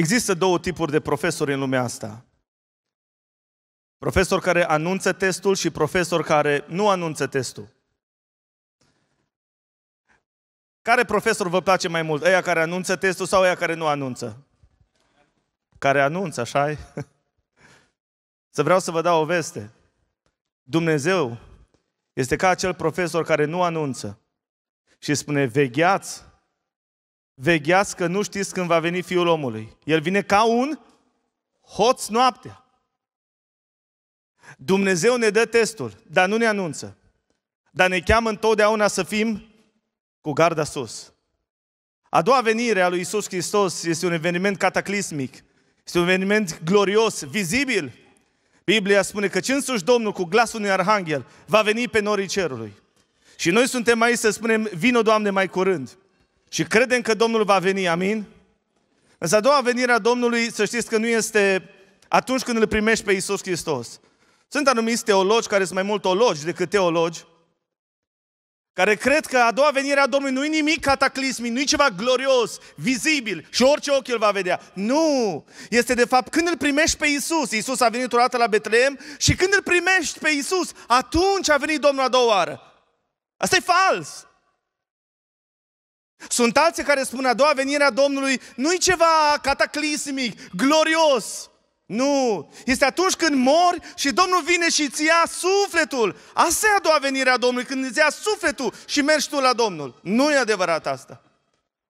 Există două tipuri de profesori în lumea asta. Profesor care anunță testul și profesor care nu anunță testul. Care profesor vă place mai mult? Ăia care anunță testul sau ăia care nu anunță? Care anunță, așa -i? Să vreau să vă dau o veste. Dumnezeu este ca acel profesor care nu anunță și spune, vegheați Vegheați că nu știți când va veni Fiul omului. El vine ca un hoț noaptea. Dumnezeu ne dă testul, dar nu ne anunță. Dar ne cheamă întotdeauna să fim cu garda sus. A doua venire a lui Isus Hristos este un eveniment cataclismic. Este un eveniment glorios, vizibil. Biblia spune că însuși Domnul cu glasul unui arhanghel va veni pe norii cerului. Și noi suntem aici să spunem, vino Doamne mai curând. Și credem că Domnul va veni, amin? Însă a doua venire a Domnului, să știți că nu este atunci când îl primești pe Isus Hristos. Sunt anumiți teologi care sunt mai mult teologi decât teologi, care cred că a doua venire a Domnului nu e nimic cataclism, nu e ceva glorios, vizibil și orice ochi îl va vedea. Nu! Este de fapt când îl primești pe Isus. Isus a venit o dată la Betlehem și când îl primești pe Isus, atunci a venit Domnul a doua oară. Asta e fals! Sunt alții care spun a doua venire a Domnului nu-i ceva cataclismic, glorios. Nu, este atunci când mori și Domnul vine și îți ia sufletul. Asta e a doua venire a Domnului, când îți ia sufletul și mergi tu la Domnul. Nu e adevărat asta.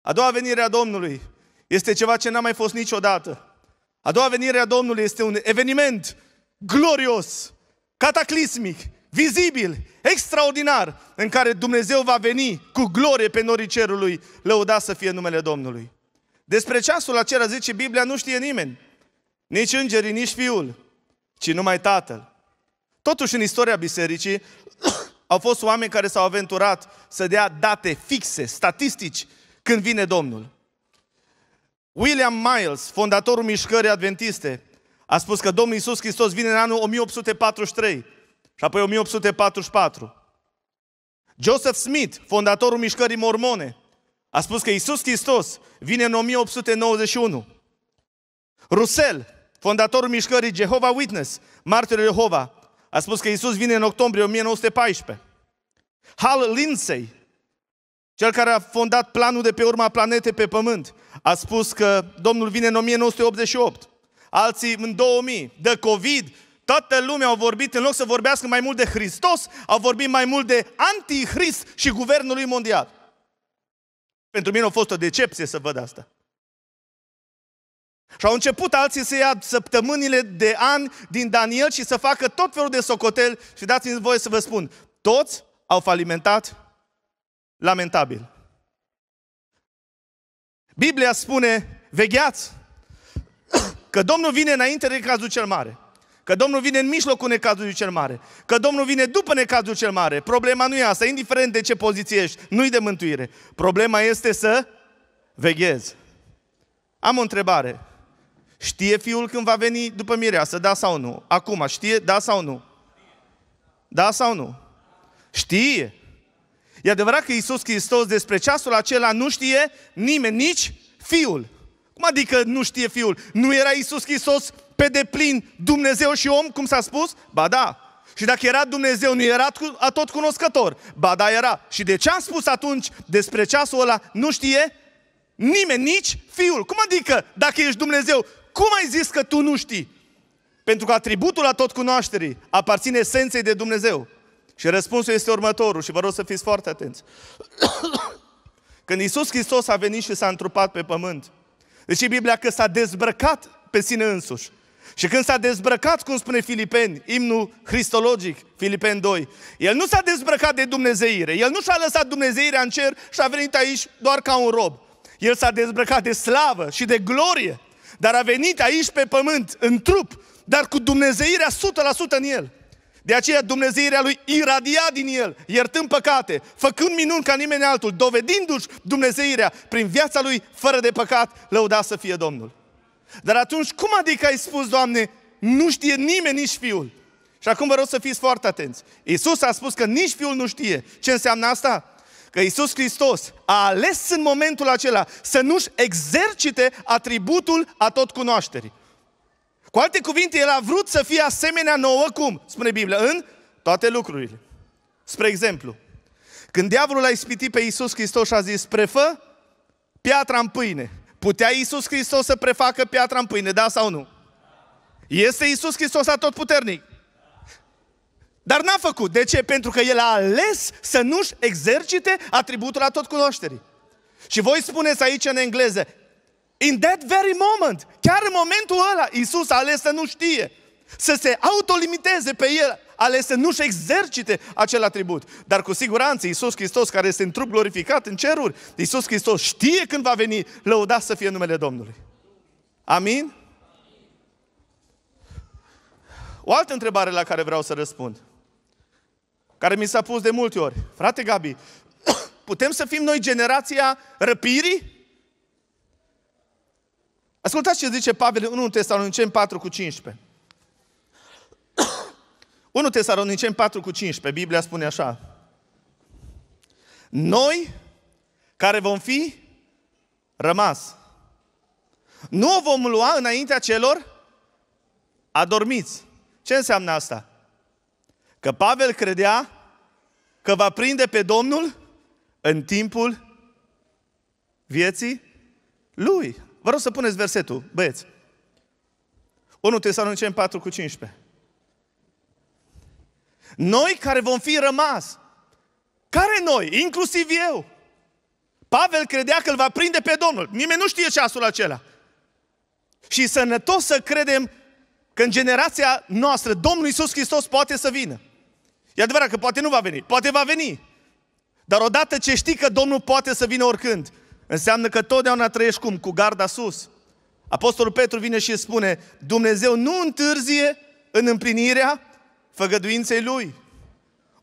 A doua venire a Domnului este ceva ce n-a mai fost niciodată. A doua venire a Domnului este un eveniment glorios, cataclismic, vizibil, extraordinar, în care Dumnezeu va veni cu glorie pe norii cerului, lăudat să fie numele Domnului. Despre ceasul acela, zice Biblia, nu știe nimeni. Nici îngerii, nici fiul, ci numai tatăl. Totuși, în istoria bisericii, au fost oameni care s-au aventurat să dea date fixe, statistici, când vine Domnul. William Miles, fondatorul mișcării adventiste, a spus că Domnul Iisus Hristos vine în anul 1843 și apoi 1844. Joseph Smith, fondatorul mișcării mormone, a spus că Isus Hristos vine în 1891. Rusel, fondatorul mișcării Jehova Witness, martorul Jehova, a spus că Isus vine în octombrie 1914. Hal Lindsey, cel care a fondat planul de pe urma planetei pe pământ, a spus că Domnul vine în 1988. Alții în 2000. De COVID, Toată lumea au vorbit, în loc să vorbească mai mult de Hristos, au vorbit mai mult de antihrist și guvernul lui mondial. Pentru mine a fost o decepție să văd asta. Și au început alții să ia săptămânile de ani din Daniel și să facă tot felul de socotel și dați-mi voie să vă spun, toți au falimentat lamentabil. Biblia spune, vegheați, că Domnul vine înainte de cazul cel mare. Că Domnul vine în mijlocul necazului cel mare. Că Domnul vine după necazul cel mare. Problema nu e asta, indiferent de ce poziție ești, nu-i de mântuire. Problema este să veghezi. Am o întrebare. Știe fiul când va veni după mireasă, da sau nu? Acum, știe, da sau nu? Da sau nu? Știe. E adevărat că Iisus Hristos despre ceasul acela nu știe nimeni, nici fiul. Cum adică nu știe fiul? Nu era Iisus Hristos pe deplin Dumnezeu și om, cum s-a spus? Ba da. Și dacă era Dumnezeu, nu era tot cunoscător. Ba da, era. Și de ce am spus atunci despre ceasul ăla? Nu știe nimeni, nici Fiul. Cum adică, dacă ești Dumnezeu, cum ai zis că tu nu știi? Pentru că atributul la tot cunoașterii aparține esenței de Dumnezeu. Și răspunsul este următorul și vă rog să fiți foarte atenți. Când Isus Hristos a venit și s-a întrupat pe pământ, deci Biblia că s-a dezbrăcat pe sine însuși. Și când s-a dezbrăcat, cum spune Filipeni, imnul cristologic, Filipeni 2, el nu s-a dezbrăcat de dumnezeire, el nu și-a lăsat dumnezeirea în cer și a venit aici doar ca un rob. El s-a dezbrăcat de slavă și de glorie, dar a venit aici pe pământ, în trup, dar cu dumnezeirea 100% în el. De aceea dumnezeirea lui iradia din el, iertând păcate, făcând minuni ca nimeni altul, dovedindu-și dumnezeirea prin viața lui fără de păcat, lăuda să fie Domnul. Dar atunci, cum adică ai spus, Doamne, nu știe nimeni nici Fiul? Și acum vă rog să fiți foarte atenți. Iisus a spus că nici Fiul nu știe. Ce înseamnă asta? Că Iisus Hristos a ales în momentul acela să nu-și exercite atributul a tot cunoașterii. Cu alte cuvinte, El a vrut să fie asemenea nouă cum? Spune Biblia, în toate lucrurile. Spre exemplu, când diavolul a ispitit pe Iisus Hristos și a zis, prefă piatra în pâine. Putea Iisus Hristos să prefacă piatra în pâine, da sau nu? Este Iisus Hristos atotputernic. Dar n-a făcut. De ce? Pentru că el a ales să nu-și exercite atributul tot cunoașterii. Și voi spuneți aici în engleză, in that very moment, chiar în momentul ăla, Iisus a ales să nu știe să se autolimiteze pe el, ale să nu-și exercite acel atribut. Dar cu siguranță Iisus Hristos, care este în trup glorificat în ceruri, Iisus Hristos știe când va veni, lăudat să fie numele Domnului. Amin? O altă întrebare la care vreau să răspund, care mi s-a pus de multe ori. Frate Gabi, putem să fim noi generația răpirii? Ascultați ce zice Pavel în 1 Tesalonicen 4 cu 15. 1 Tesaloniceni 4 cu 15, Biblia spune așa. Noi care vom fi rămas, nu o vom lua înaintea celor adormiți. Ce înseamnă asta? Că Pavel credea că va prinde pe Domnul în timpul vieții lui. Vă rog să puneți versetul, băieți. 1 Tesaloniceni 4 cu 15. Noi care vom fi rămas. Care noi? Inclusiv eu. Pavel credea că îl va prinde pe Domnul. Nimeni nu știe ceasul acela. Și sănătos să credem că în generația noastră Domnul Iisus Hristos poate să vină. E adevărat că poate nu va veni, poate va veni. Dar odată ce știi că Domnul poate să vină oricând, înseamnă că totdeauna trăiești cum? Cu garda sus. Apostolul Petru vine și spune, Dumnezeu nu întârzie în împlinirea făgăduinței Lui.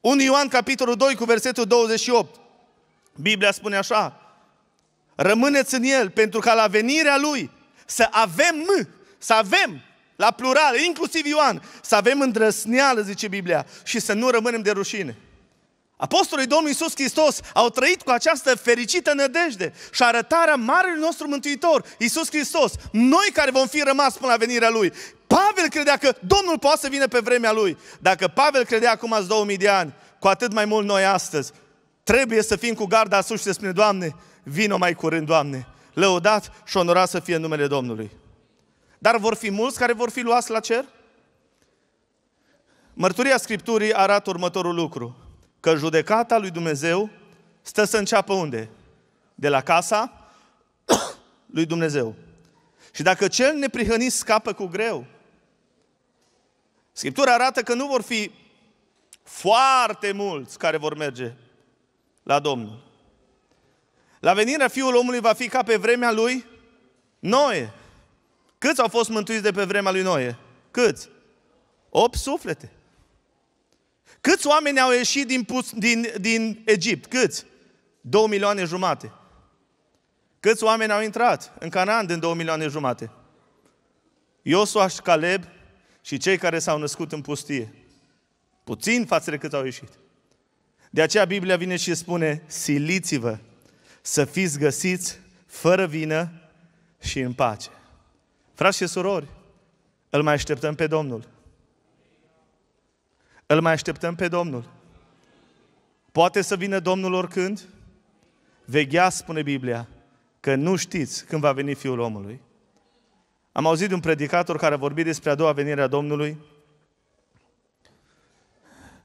1 Ioan, capitolul 2, cu versetul 28. Biblia spune așa, rămâneți în El, pentru ca la venirea Lui să avem, să avem, la plural, inclusiv Ioan, să avem îndrăsneală, zice Biblia, și să nu rămânem de rușine. Apostolii Domnului Iisus Hristos au trăit cu această fericită nădejde și arătarea Marelui nostru Mântuitor, Iisus Hristos, noi care vom fi rămas până la venirea Lui. Pavel credea că Domnul poate să vină pe vremea Lui. Dacă Pavel credea acum azi 2000 de ani, cu atât mai mult noi astăzi, trebuie să fim cu garda sus și să spunem, Doamne, vino mai curând, Doamne, lăudat și onorat să fie numele Domnului. Dar vor fi mulți care vor fi luați la cer? Mărturia Scripturii arată următorul lucru că judecata lui Dumnezeu stă să înceapă unde? De la casa lui Dumnezeu. Și dacă cel neprihănit scapă cu greu, Scriptura arată că nu vor fi foarte mulți care vor merge la Domnul. La venirea Fiul omului va fi ca pe vremea lui Noe. Câți au fost mântuiți de pe vremea lui Noe? Câți? Opt suflete. Câți oameni au ieșit din, din, din Egipt? Câți? Două milioane jumate. Câți oameni au intrat în Canaan din două milioane jumate? Iosua și Caleb și cei care s-au născut în pustie. Puțin față de cât au ieșit. De aceea Biblia vine și spune, siliți-vă să fiți găsiți fără vină și în pace. Frați și surori, îl mai așteptăm pe Domnul. Îl mai așteptăm pe Domnul. Poate să vină Domnul oricând? Veghea, spune Biblia, că nu știți când va veni Fiul omului. Am auzit de un predicator care a vorbit despre a doua venire a Domnului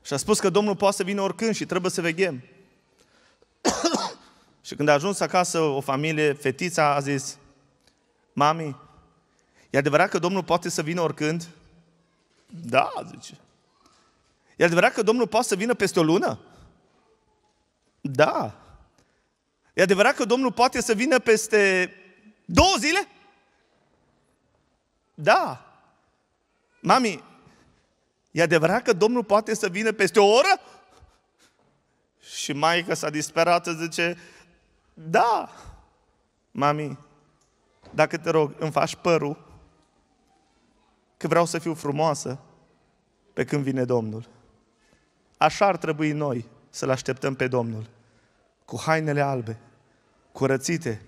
și a spus că Domnul poate să vină oricând și trebuie să veghem. și când a ajuns acasă o familie, fetița a zis, Mami, e adevărat că Domnul poate să vină oricând? Da, zice. E adevărat că Domnul poate să vină peste o lună? Da. E adevărat că Domnul poate să vină peste două zile? Da. Mami, e adevărat că Domnul poate să vină peste o oră? Și maica s-a disperat, zice, da. Mami, dacă te rog, îmi faci părul, că vreau să fiu frumoasă pe când vine Domnul. Așa ar trebui noi să-L așteptăm pe Domnul, cu hainele albe, curățite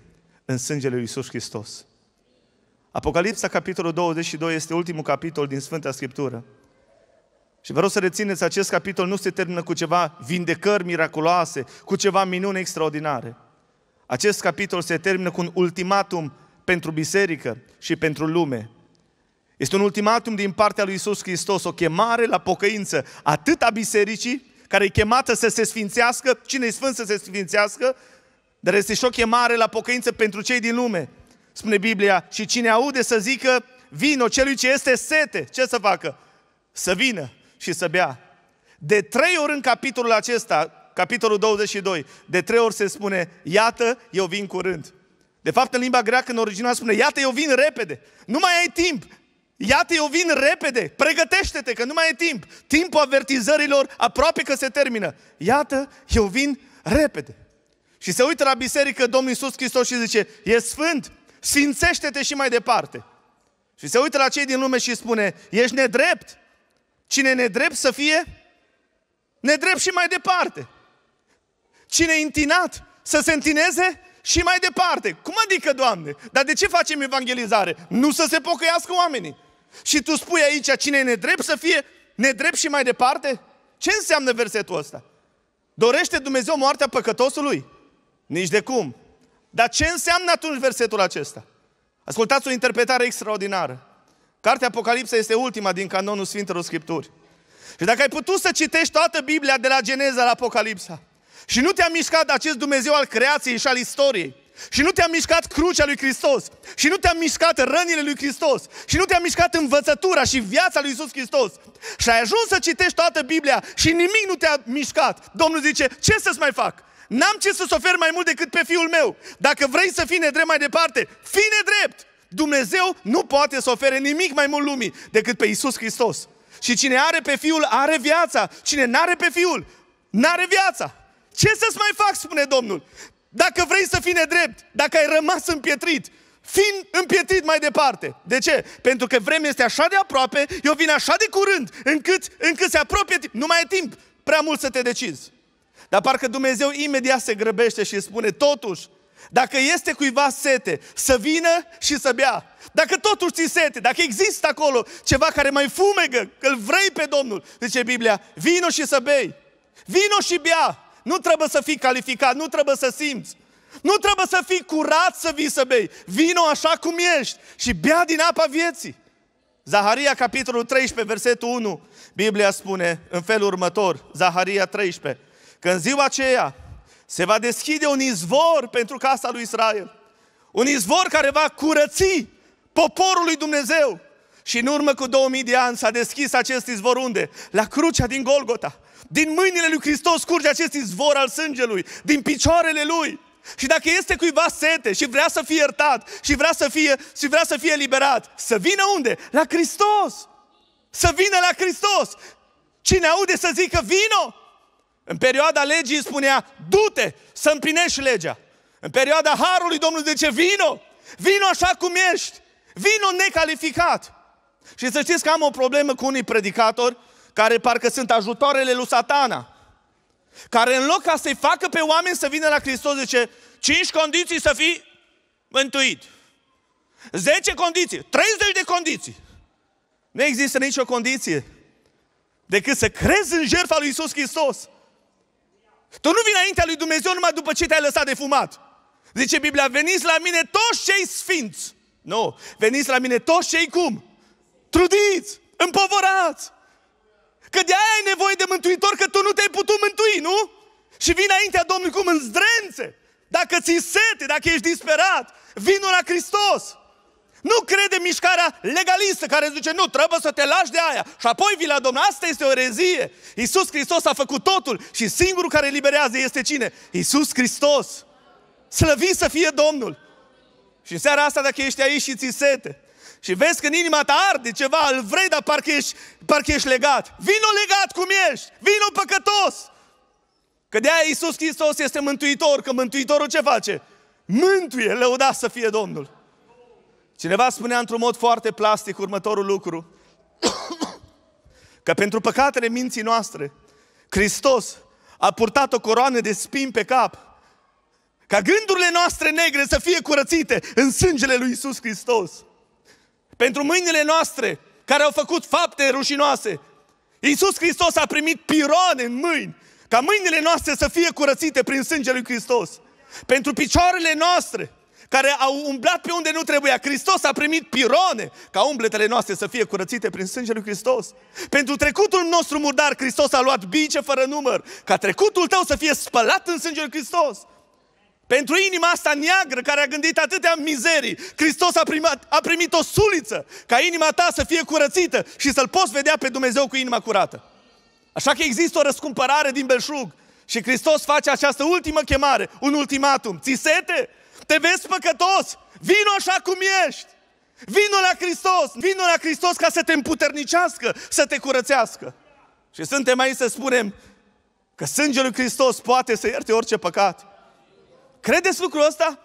în sângele lui Iisus Hristos. Apocalipsa, capitolul 22, este ultimul capitol din Sfânta Scriptură. Și vă rog să rețineți, acest capitol nu se termină cu ceva vindecări miraculoase, cu ceva minune extraordinare. Acest capitol se termină cu un ultimatum pentru biserică și pentru lume. Este un ultimatum din partea lui Isus Hristos, o chemare la pocăință atât a bisericii, care e chemată să se sfințească, cine e sfânt să se sfințească, dar este și o chemare la pocăință pentru cei din lume. Spune Biblia, și cine aude să zică, vino, celui ce este sete, ce să facă? Să vină și să bea. De trei ori în capitolul acesta, capitolul 22, de trei ori se spune, iată, eu vin curând. De fapt, în limba greacă, în original, spune, iată, eu vin repede. Nu mai ai timp, Iată, eu vin repede, pregătește-te că nu mai e timp. Timpul avertizărilor aproape că se termină. Iată, eu vin repede. Și se uită la biserică Domnul Iisus Hristos și zice, e sfânt, sfințește-te și mai departe. Și se uită la cei din lume și spune, ești nedrept. Cine e nedrept să fie, nedrept și mai departe. Cine e întinat să se întineze și mai departe. Cum adică, Doamne? Dar de ce facem evangelizare? Nu să se pocăiască oamenii. Și tu spui aici cine e nedrept să fie nedrept și mai departe? Ce înseamnă versetul ăsta? Dorește Dumnezeu moartea păcătosului? Nici de cum. Dar ce înseamnă atunci versetul acesta? Ascultați o interpretare extraordinară. Cartea Apocalipsa este ultima din canonul Sfintelor Scripturi. Și dacă ai putut să citești toată Biblia de la Geneza la Apocalipsa și nu te-a mișcat acest Dumnezeu al creației și al istoriei, și nu te-a mișcat crucea lui Hristos. Și nu te-a mișcat rănile lui Hristos. Și nu te-a mișcat învățătura și viața lui Isus Hristos. Și ai ajuns să citești toată Biblia și nimic nu te-a mișcat. Domnul zice, ce să-ți mai fac? N-am ce să-ți ofer mai mult decât pe fiul meu. Dacă vrei să fii nedrept mai departe, fii nedrept! Dumnezeu nu poate să ofere nimic mai mult lumii decât pe Isus Hristos. Și cine are pe fiul, are viața. Cine n-are pe fiul, n-are viața. Ce să-ți mai fac, spune Domnul? Dacă vrei să fii nedrept, dacă ai rămas împietrit, fiind împietrit mai departe. De ce? Pentru că vremea este așa de aproape, eu vin așa de curând, încât, încât se apropie Nu mai e timp prea mult să te decizi. Dar parcă Dumnezeu imediat se grăbește și spune, totuși, dacă este cuiva sete, să vină și să bea. Dacă totuși ți sete, dacă există acolo ceva care mai fumegă, că îl vrei pe Domnul, zice Biblia, vino și să bei, vino și bea. Nu trebuie să fii calificat, nu trebuie să simți. Nu trebuie să fii curat să vii să bei. Vino așa cum ești și bea din apa vieții. Zaharia, capitolul 13, versetul 1, Biblia spune în felul următor, Zaharia 13, că în ziua aceea se va deschide un izvor pentru casa lui Israel. Un izvor care va curăți poporul lui Dumnezeu. Și în urmă cu 2000 de ani s-a deschis acest izvor unde? La crucea din Golgota. Din mâinile lui Hristos curge acest izvor al sângelui, din picioarele lui. Și dacă este cuiva sete și vrea să fie iertat și vrea să fie, și vrea să fie liberat, să vină unde? La Hristos! Să vină la Hristos! Cine aude să zică vino? În perioada legii spunea, du-te să împlinești legea. În perioada Harului Domnul zice, vino! Vino așa cum ești! Vino necalificat! Și să știți că am o problemă cu unii predicatori care parcă sunt ajutoarele lui satana, care în loc ca să-i facă pe oameni să vină la Hristos, zice, cinci condiții să fii mântuit. 10 condiții, 30 de condiții. Nu există nicio condiție decât să crezi în jertfa lui Isus Hristos. Tu nu vii înaintea lui Dumnezeu numai după ce te-ai lăsat de fumat. Zice Biblia, veniți la mine toți cei sfinți. Nu, veniți la mine toți cei cum? Trudiți, împovorați, Că de aia ai nevoie de mântuitor, că tu nu te-ai putut mântui, nu? Și vine înaintea Domnului cum în zdrențe. Dacă ți sete, dacă ești disperat, vină la Hristos. Nu crede mișcarea legalistă care zice, nu, trebuie să te lași de aia și apoi vii la Domnul. Asta este o rezie. Iisus Hristos a făcut totul și singurul care liberează este cine? Iisus Hristos. Slăvit să fie Domnul. Și în seara asta, dacă ești aici și ți sete, și vezi că în inima ta arde ceva, îl vrei, dar parcă ești, parcă ești legat. Vino legat cum ești, vino păcătos. Că de aia Iisus Hristos este mântuitor, că mântuitorul ce face? Mântuie, lăuda să fie Domnul. Cineva spunea într-un mod foarte plastic următorul lucru, că pentru păcatele minții noastre, Hristos a purtat o coroană de spin pe cap, ca gândurile noastre negre să fie curățite în sângele lui Iisus Hristos pentru mâinile noastre care au făcut fapte rușinoase. Iisus Hristos a primit piroane în mâini, ca mâinile noastre să fie curățite prin sângele lui Hristos. Pentru picioarele noastre, care au umblat pe unde nu trebuia. Hristos a primit pirone ca umbletele noastre să fie curățite prin sângele lui Hristos. Pentru trecutul nostru murdar, Hristos a luat bice fără număr, ca trecutul tău să fie spălat în sângele lui Hristos. Pentru inima asta neagră care a gândit atâtea mizerii, Hristos a, primat, a primit o suliță ca inima ta să fie curățită și să-L poți vedea pe Dumnezeu cu inima curată. Așa că există o răscumpărare din belșug și Hristos face această ultimă chemare, un ultimatum. Ți sete? Te vezi păcătos? Vino așa cum ești! Vino la Hristos! Vino la Hristos ca să te împuternicească, să te curățească. Și suntem aici să spunem că sângele lui Hristos poate să ierte orice păcat. Credeți lucrul ăsta?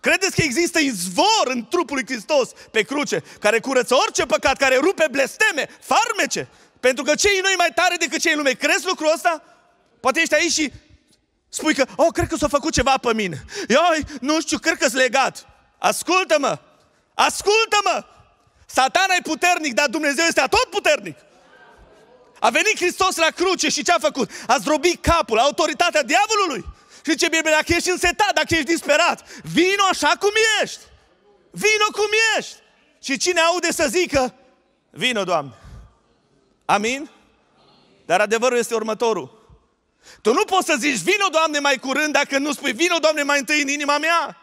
Credeți că există izvor în trupul lui Hristos pe cruce, care curăță orice păcat, care rupe blesteme, farmece? Pentru că cei noi mai tare decât cei în lume. Crezi lucrul ăsta? Poate ești aici și spui că, oh, cred că s-a făcut ceva pe mine. Ioi, nu știu, cred că-s legat. Ascultă-mă! Ascultă-mă! Satana e puternic, dar Dumnezeu este tot puternic. A venit Hristos la cruce și ce a făcut? A zdrobit capul, autoritatea diavolului. Și ce Biblia, dacă ești însetat, dacă ești disperat, vino așa cum ești. Vino cum ești. Și cine aude să zică, vino, Doamne. Amin? Dar adevărul este următorul. Tu nu poți să zici, vino, Doamne, mai curând, dacă nu spui, vino, Doamne, mai întâi în inima mea.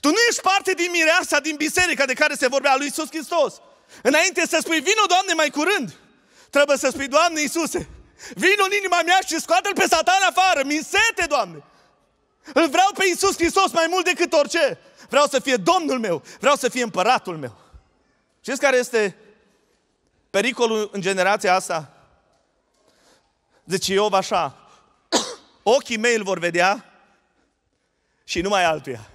Tu nu ești parte din mireasa, din biserica de care se vorbea lui Iisus Hristos. Înainte să spui, vino, Doamne, mai curând, trebuie să spui, Doamne Iisuse, Vino în inima mea și scoate-l pe satan afară. mi sete, Doamne! Îl vreau pe Iisus Hristos mai mult decât orice. Vreau să fie Domnul meu. Vreau să fie împăratul meu. Știți care este pericolul în generația asta? Deci eu așa, ochii mei îl vor vedea și numai altuia.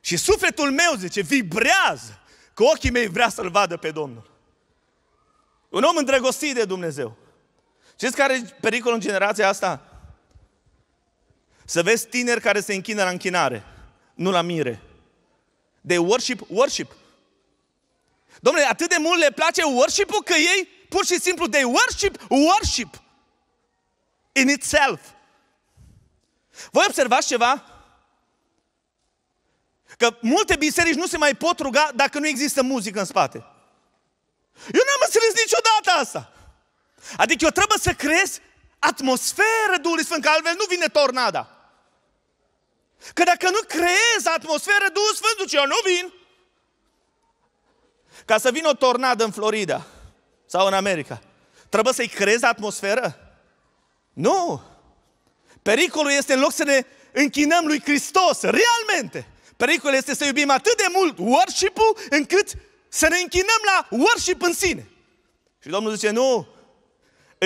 Și sufletul meu, zice, vibrează că ochii mei vrea să-L vadă pe Domnul. Un om îndrăgostit de Dumnezeu. Știți care e pericolul în generația asta? Să vezi tineri care se închină la închinare, nu la mire. De worship, worship. Domnule, atât de mult le place worship-ul că ei pur și simplu de worship, worship in itself. Voi observați ceva? Că multe biserici nu se mai pot ruga dacă nu există muzică în spate. Eu n-am înțeles niciodată asta. Adică eu trebuie să creez atmosferă Duhului Sfânt, că altfel nu vine tornada. Că dacă nu creez atmosferă, Duhul Sfânt zice, eu nu vin. Ca să vină o tornadă în Florida sau în America, trebuie să-i creez atmosferă? Nu! Pericolul este în loc să ne închinăm lui Hristos, realmente. Pericolul este să iubim atât de mult worship încât să ne închinăm la worship în sine. Și Domnul zice, nu,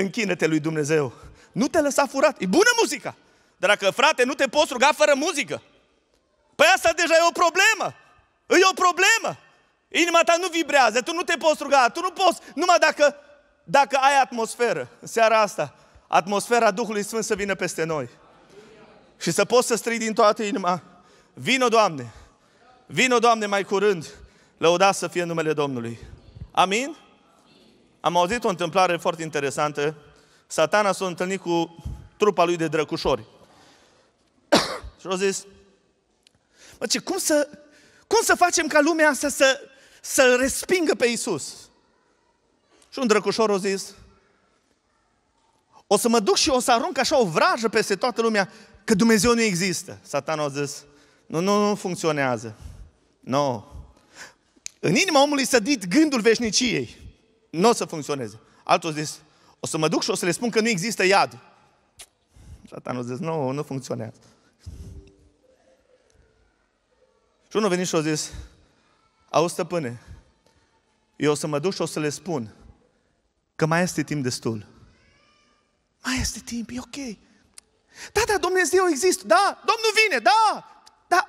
închină-te lui Dumnezeu. Nu te lăsa furat. E bună muzica. Dar dacă, frate, nu te poți ruga fără muzică, păi asta deja e o problemă. E o problemă. Inima ta nu vibrează, tu nu te poți ruga, tu nu poți, numai dacă, dacă ai atmosferă în seara asta, atmosfera Duhului Sfânt să vină peste noi. Și să poți să strigi din toată inima, vino Doamne, vino Doamne mai curând, lăudați să fie numele Domnului. Amin? Am auzit o întâmplare foarte interesantă. Satana s-a întâlnit cu trupa lui de drăcușori. și au zis, mă, ce, cum să, cum să facem ca lumea asta să, să respingă pe Isus? Și un drăcușor a zis, o să mă duc și o să arunc așa o vrajă peste toată lumea că Dumnezeu nu există. Satan a zis, nu, nu, nu funcționează. Nu. No. În inima omului dit gândul veșniciei nu o să funcționeze. Altul zis, o să mă duc și o să le spun că nu există iad. Satanul nu zis, nu, nu funcționează. Și unul a venit și a zis, au stăpâne, eu o să mă duc și o să le spun că mai este timp destul. Mai este timp, e ok. Da, da, Dumnezeu există, da, Domnul vine, da, da.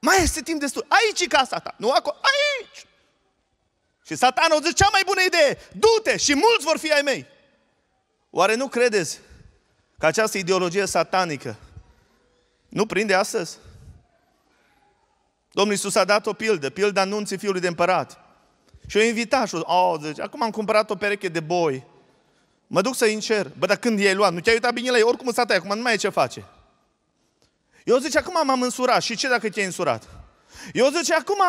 Mai este timp destul. Aici e casa ta, nu acolo, aici. Și satan a zis, cea mai bună idee, du-te și mulți vor fi ai mei. Oare nu credeți că această ideologie satanică nu prinde astăzi? Domnul Iisus a dat o pildă, pilda anunții fiului de împărat. Și o invita și o oh, zice, acum am cumpărat o pereche de boi. Mă duc să-i încer. Bă, dar când i-ai luat? Nu te-ai uitat bine la ei? Oricum îți acum nu mai e ce face. Eu zice, acum m-am însurat. Și ce dacă te-ai însurat? Eu zice, acum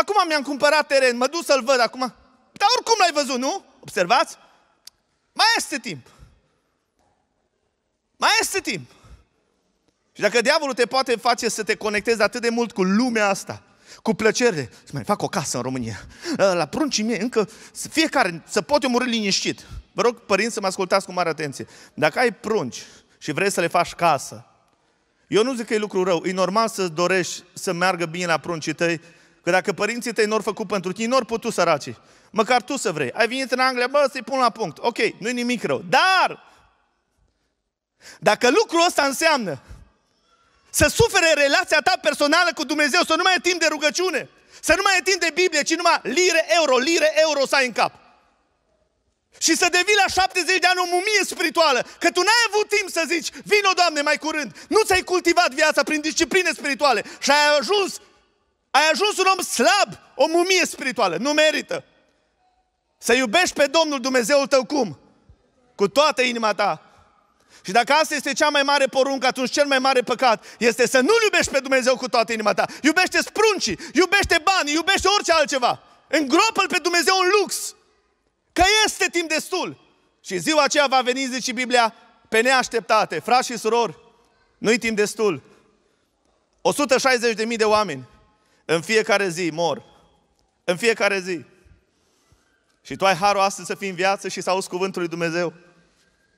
Acum mi-am cumpărat teren, mă duc să-l văd acum. Dar oricum l-ai văzut, nu? Observați? Mai este timp. Mai este timp. Și dacă diavolul te poate face să te conectezi atât de mult cu lumea asta, cu plăcere, să mai fac o casă în România, ă, la pruncii mei, încă fiecare să eu muri liniștit. Vă rog, părinți, să mă ascultați cu mare atenție. Dacă ai prunci și vrei să le faci casă, eu nu zic că e lucru rău, e normal să dorești să meargă bine la pruncii tăi Că dacă părinții tăi n-au făcut pentru tine, n-au putut săraci. Măcar tu să vrei. Ai venit în Anglia, bă, să-i pun la punct. Ok, nu-i nimic rău. Dar, dacă lucrul ăsta înseamnă să sufere relația ta personală cu Dumnezeu, să nu mai ai timp de rugăciune, să nu mai ai timp de Biblie, ci numai lire, euro, lire, euro să ai în cap. Și să devii la 70 de ani o mumie spirituală, că tu n-ai avut timp să zici, vino Doamne mai curând, nu ți-ai cultivat viața prin discipline spirituale și ai ajuns ai ajuns un om slab, o mumie spirituală, nu merită. Să iubești pe Domnul Dumnezeul tău cum? Cu toată inima ta. Și dacă asta este cea mai mare poruncă, atunci cel mai mare păcat este să nu iubești pe Dumnezeu cu toată inima ta. Iubește spruncii, iubește bani, iubește orice altceva. Îngropă-L pe Dumnezeu în lux. Că este timp destul. Și ziua aceea va veni, zice Biblia, pe neașteptate. Frați și surori, nu-i timp destul. 160.000 de oameni în fiecare zi mor. În fiecare zi. Și tu ai harul astăzi să fii în viață și să auzi cuvântul lui Dumnezeu.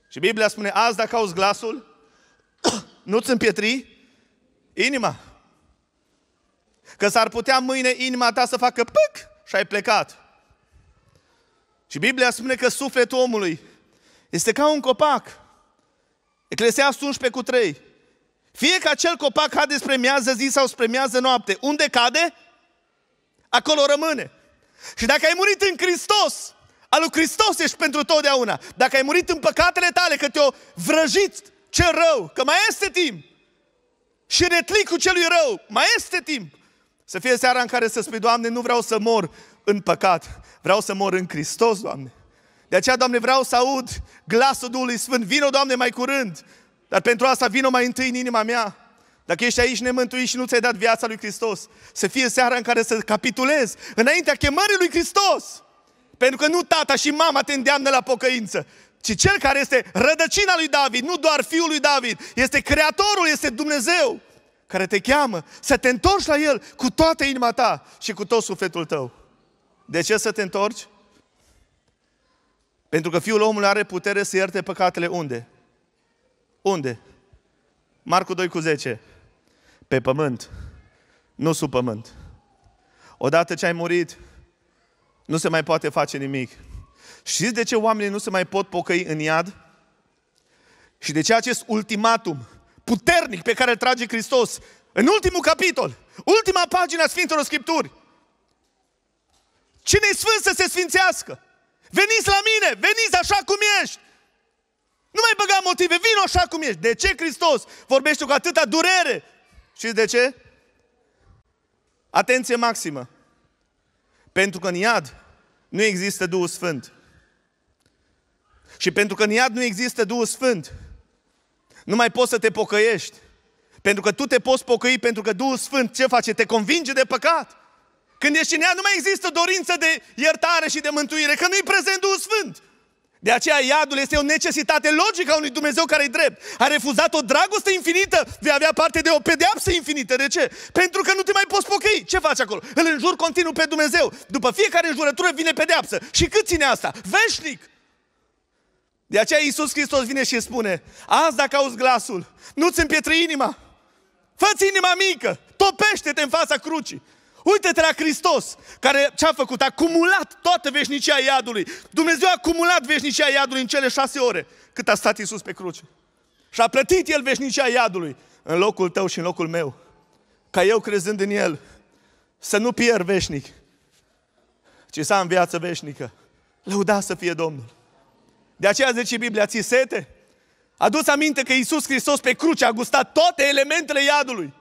Și Biblia spune, azi dacă auzi glasul, nu-ți împietri inima. Că s-ar putea mâine inima ta să facă pâc și ai plecat. Și Biblia spune că sufletul omului este ca un copac. Eclesiastul 11 cu 3. Fie că acel copac cade spre miază zi sau spre miază noapte, unde cade, acolo rămâne. Și dacă ai murit în Hristos, al lui Hristos ești pentru totdeauna. Dacă ai murit în păcatele tale, că te-o vrăjit ce rău, că mai este timp. Și cu celui rău, mai este timp. Să fie seara în care să spui, Doamne, nu vreau să mor în păcat, vreau să mor în Hristos, Doamne. De aceea, Doamne, vreau să aud glasul Duhului Sfânt. Vino, Doamne, mai curând. Dar pentru asta vină mai întâi în inima mea. Dacă ești aici nemântuit și nu ți-ai dat viața lui Hristos, să fie seara în care să capitulezi înaintea chemării lui Hristos. Pentru că nu tata și mama te îndeamnă la pocăință, ci cel care este rădăcina lui David, nu doar fiul lui David, este creatorul, este Dumnezeu care te cheamă să te întorci la El cu toată inima ta și cu tot sufletul tău. De ce să te întorci? Pentru că Fiul omului are putere să ierte păcatele unde? Unde? Marcu 2 cu 10. Pe pământ, nu sub pământ. Odată ce ai murit, nu se mai poate face nimic. Știți de ce oamenii nu se mai pot pocăi în iad? Și de ce acest ultimatum puternic pe care îl trage Hristos în ultimul capitol, ultima pagină a Sfintelor Scripturi. Cine i sfânt să se sfințească? Veniți la mine, veniți așa cum ești. Nu mai băga motive, vino așa cum ești. De ce Hristos vorbește cu atâta durere? Și de ce? Atenție maximă. Pentru că în iad nu există Duhul Sfânt. Și pentru că în iad nu există Duhul Sfânt, nu mai poți să te pocăiești. Pentru că tu te poți pocăi, pentru că Duhul Sfânt ce face? Te convinge de păcat. Când ești în ea, nu mai există dorință de iertare și de mântuire, că nu-i prezent Duhul Sfânt. De aceea iadul este o necesitate logică a unui Dumnezeu care e drept. A refuzat o dragoste infinită, vei avea parte de o pedeapsă infinită. De ce? Pentru că nu te mai poți pocăi. Ce faci acolo? Îl înjur continuu pe Dumnezeu. După fiecare înjurătură vine pedeapsă. Și cât ține asta? Veșnic. De aceea Iisus Hristos vine și spune, azi dacă auzi glasul, nu-ți împietri inima, fă inima mică, topește-te în fața crucii. Uite-te la Hristos, care ce-a făcut? A acumulat toată veșnicia iadului. Dumnezeu a acumulat veșnicia iadului în cele șase ore cât a stat Iisus pe cruce. Și a plătit El veșnicia iadului în locul tău și în locul meu. Ca eu crezând în El, să nu pierd veșnic, ci să am viață veșnică. Lăuda să fie Domnul. De aceea zice Biblia, ți sete? Aduți aminte că Iisus Hristos pe cruce a gustat toate elementele iadului.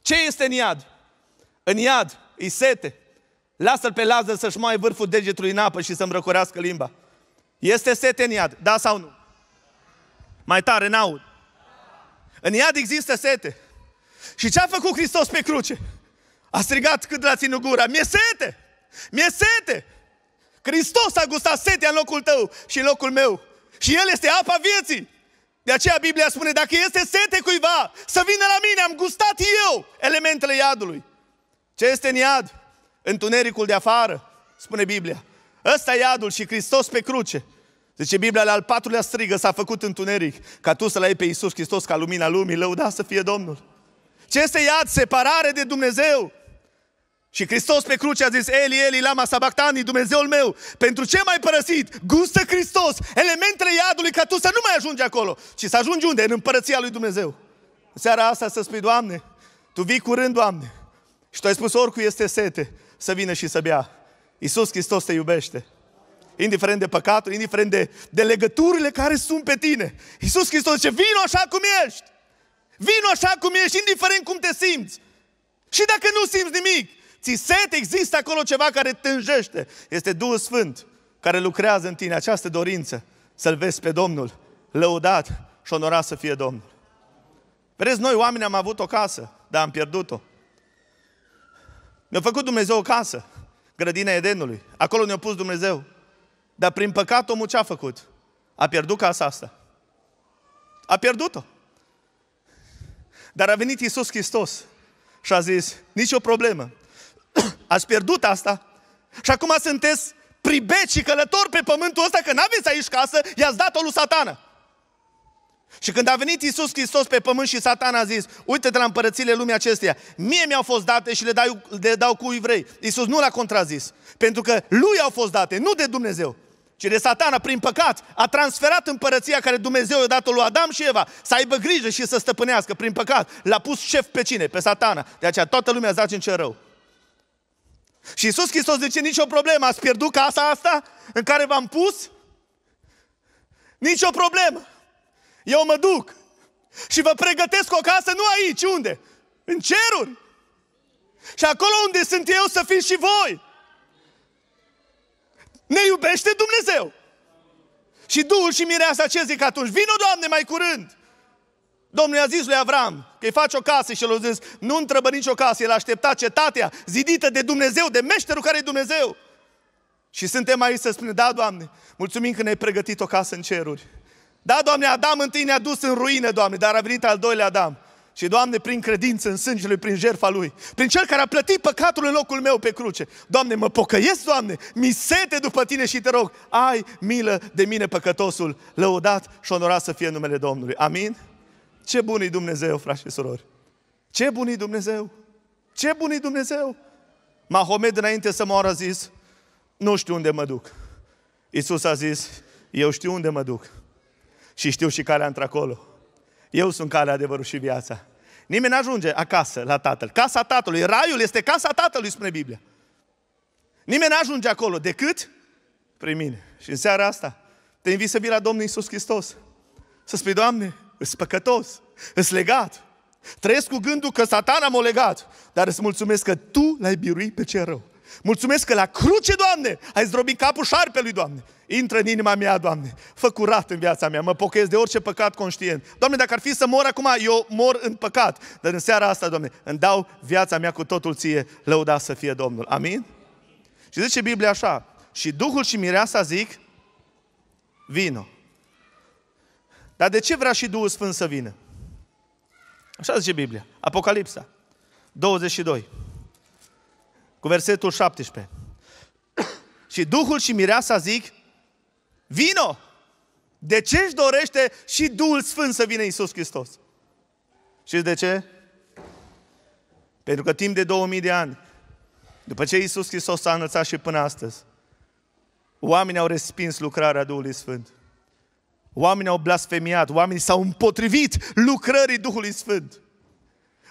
Ce este în iad? în iad, îi sete. Lasă-l pe Lazar să-și mai vârful degetului în apă și să-mi răcorească limba. Este sete în iad, da sau nu? Mai tare, n-aud. În iad există sete. Și ce a făcut Hristos pe cruce? A strigat cât la ținut gura, mi-e sete! Mi-e sete! Hristos a gustat setea în locul tău și în locul meu. Și El este apa vieții. De aceea Biblia spune, dacă este sete cuiva, să vină la mine, am gustat eu elementele iadului. Ce este în iad? Întunericul de afară, spune Biblia. Ăsta e iadul și Hristos pe cruce. Zice Biblia, la al patrulea strigă s-a făcut întuneric, ca tu să-L ai pe Iisus Hristos ca lumina lumii, lăuda să fie Domnul. Ce este iad? Separare de Dumnezeu. Și Hristos pe cruce a zis, Eli, Eli, lama sabactani, Dumnezeul meu, pentru ce mai părăsit? Gustă Hristos, elementele iadului, ca tu să nu mai ajungi acolo, ci să ajungi unde? În împărăția lui Dumnezeu. În seara asta să spui, Doamne, Tu vii curând, Doamne, și tu ai spus, oricui este sete, să vină și să bea. Iisus Hristos te iubește. Indiferent de păcatul, indiferent de, de legăturile care sunt pe tine. Iisus Hristos zice, vino așa cum ești. Vino așa cum ești, indiferent cum te simți. Și dacă nu simți nimic, ți sete, există acolo ceva care tânjește. Este Duhul Sfânt care lucrează în tine această dorință să-L vezi pe Domnul lăudat și onorat să fie Domnul. Vedeți, noi oameni am avut o casă, dar am pierdut-o mi a făcut Dumnezeu o casă, grădina Edenului. Acolo ne-a pus Dumnezeu. Dar prin păcat omul ce a făcut? A pierdut casa asta. A pierdut-o. Dar a venit Iisus Hristos și a zis, nicio problemă. Ați pierdut asta și acum sunteți pribeci și călători pe pământul ăsta că n-aveți aici casă, i-ați dat-o lui satană. Și când a venit Isus Hristos pe pământ și satan a zis, uite-te la împărățile lumii acesteia, mie mi-au fost date și le, dau, le dau cui vrei. Isus nu l-a contrazis, pentru că lui au fost date, nu de Dumnezeu. Ci de satana, prin păcat, a transferat împărăția care Dumnezeu i-a dat-o lui Adam și Eva să aibă grijă și să stăpânească. Prin păcat l-a pus șef pe cine? Pe satana. De aceea toată lumea zace în ce rău. Și Iisus Hristos zice, nicio problemă, ați pierdut casa asta în care v-am pus? Nicio problemă. Eu mă duc și vă pregătesc o casă nu aici, unde? În ceruri. Și acolo unde sunt eu să fiți și voi. Ne iubește Dumnezeu. Și Duhul și Mireasa ce zic atunci? Vino, Doamne, mai curând! Domnul i-a zis lui Avram că îi face o casă și el a zis, nu întrebă nicio casă, el aștepta cetatea zidită de Dumnezeu, de meșterul care e Dumnezeu. Și suntem aici să spunem, da, Doamne, mulțumim că ne-ai pregătit o casă în ceruri. Da, Doamne, Adam întâi ne-a dus în ruină, Doamne, dar a venit al doilea Adam. Și, Doamne, prin credință în sângele Lui, prin jertfa Lui, prin Cel care a plătit păcatul în locul meu pe cruce. Doamne, mă pocăiesc, Doamne, mi sete după Tine și Te rog, ai milă de mine păcătosul, lăudat și onorat să fie numele Domnului. Amin? Ce bun e Dumnezeu, frați și surori! Ce bun e Dumnezeu! Ce bun e Dumnezeu! Mahomed înainte să moară a zis, nu știu unde mă duc. Iisus a zis, eu știu unde mă duc și știu și calea într-acolo. Eu sunt calea, adevărul și viața. Nimeni ajunge acasă la tatăl. Casa tatălui, raiul este casa tatălui, spune Biblia. Nimeni ajunge acolo decât prin mine. Și în seara asta te invit să vii la Domnul Iisus Hristos. Să spui, Doamne, îți păcătos, îți legat. Trăiesc cu gândul că satana m-a legat, dar îți mulțumesc că Tu l-ai biruit pe cel rău. Mulțumesc că la cruce, Doamne, ai zdrobit capul șarpelui, Doamne. Intră în inima mea, Doamne. Fă curat în viața mea, mă pochez de orice păcat conștient. Doamne, dacă ar fi să mor acum, eu mor în păcat. Dar în seara asta, Doamne, îmi dau viața mea cu totul ție, lăuda să fie Domnul. Amin? Și zice Biblia așa, și Duhul și Mireasa zic, vino. Dar de ce vrea și Duhul Sfânt să vină? Așa zice Biblia, Apocalipsa 22 cu versetul 17. și Duhul și Mireasa zic, vino! De ce își dorește și Duhul Sfânt să vină Iisus Hristos? Și de ce? Pentru că timp de 2000 de ani, după ce Iisus Hristos s-a înălțat și până astăzi, oamenii au respins lucrarea Duhului Sfânt. Oamenii au blasfemiat, oamenii s-au împotrivit lucrării Duhului Sfânt.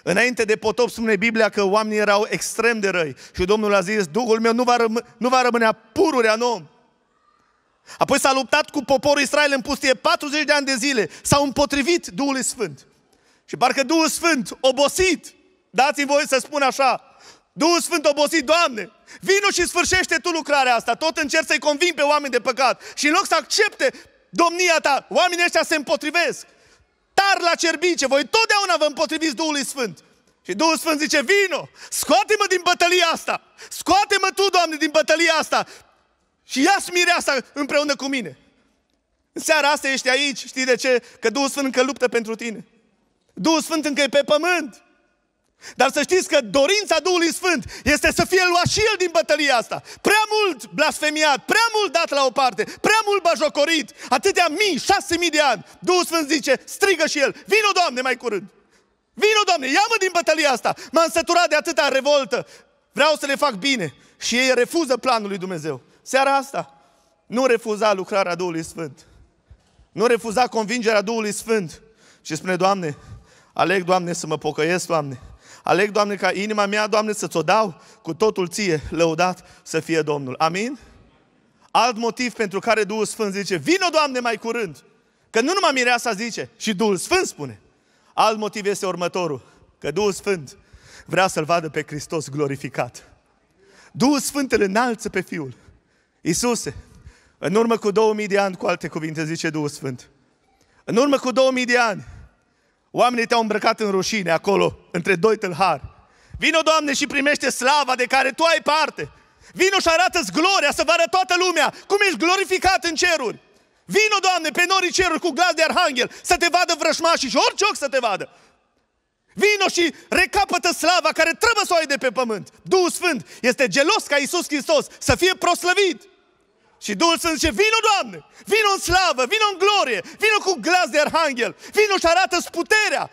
Înainte de potop spune Biblia că oamenii erau extrem de răi și Domnul a zis, Duhul meu nu va, răm- nu va rămânea pururea în om. Apoi s-a luptat cu poporul Israel în pustie 40 de ani de zile. S-au împotrivit Duhului Sfânt. Și parcă Duhul Sfânt, obosit, dați-mi voie să spun așa, Duhul Sfânt obosit, Doamne, vino și sfârșește Tu lucrarea asta. Tot încerc să-i conving pe oameni de păcat. Și în loc să accepte domnia Ta, oamenii ăștia se împotrivesc mari la cerbice, voi totdeauna vă împotriviți Duhului Sfânt. Și Duhul Sfânt zice, vino, scoate-mă din bătălia asta, scoate-mă Tu, Doamne, din bătălia asta și ia smirea asta împreună cu mine. În seara asta ești aici, știi de ce? Că Duhul Sfânt încă luptă pentru tine. Duhul Sfânt încă e pe pământ. Dar să știți că dorința Duhului Sfânt este să fie luat și el din bătălia asta. Prea mult blasfemiat, prea mult dat la o parte, prea mult bajocorit, atâtea mii, șase mii de ani. Duhul Sfânt zice, strigă și el, vino Doamne mai curând. Vino Doamne, ia-mă din bătălia asta. M-am săturat de atâta revoltă. Vreau să le fac bine. Și ei refuză planul lui Dumnezeu. Seara asta nu refuza lucrarea Duhului Sfânt. Nu refuza convingerea Duhului Sfânt. Și spune, Doamne, aleg, Doamne, să mă pocăiesc, Doamne Aleg, Doamne, ca inima mea, Doamne, să-ți o dau cu totul ție, lăudat să fie Domnul. Amin? Alt motiv pentru care Duhul Sfânt zice, vină, Doamne, mai curând. Că nu numai mireasa zice, și Duhul Sfânt spune. Alt motiv este următorul, că Duhul Sfânt vrea să-L vadă pe Hristos glorificat. Duhul Sfânt îl înalță pe Fiul. Iisuse, în urmă cu 2000 de ani, cu alte cuvinte, zice Duhul Sfânt, în urmă cu 2000 de ani, Oamenii te-au îmbrăcat în rușine acolo, între doi tâlhari. Vino, Doamne, și primește slava de care Tu ai parte. Vino și arată-ți gloria, să arăt toată lumea cum ești glorificat în ceruri. Vino, Doamne, pe norii ceruri cu glas de arhanghel, să te vadă vrășmașii și orice ochi să te vadă. Vino și recapătă slava care trebuie să o ai de pe pământ. Duhul Sfânt este gelos ca Iisus Hristos să fie proslăvit. Și Duhul Sfânt zice, vino Doamne, vino în slavă, vino în glorie, vino cu glas de arhanghel, vino și arată puterea.